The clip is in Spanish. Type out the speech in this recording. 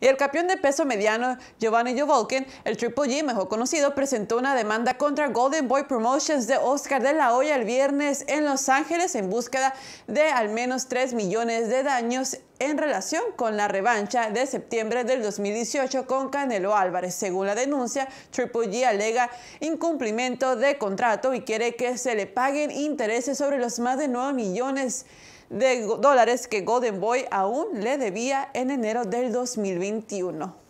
Y el campeón de peso mediano Giovanni Jovolkin, el Triple G mejor conocido, presentó una demanda contra Golden Boy Promotions de Oscar de la Hoya el viernes en Los Ángeles en búsqueda de al menos 3 millones de daños en relación con la revancha de septiembre del 2018 con Canelo Álvarez. Según la denuncia, Triple G alega incumplimiento de contrato y quiere que se le paguen intereses sobre los más de 9 millones de dólares que Golden Boy aún le debía en enero del 2021.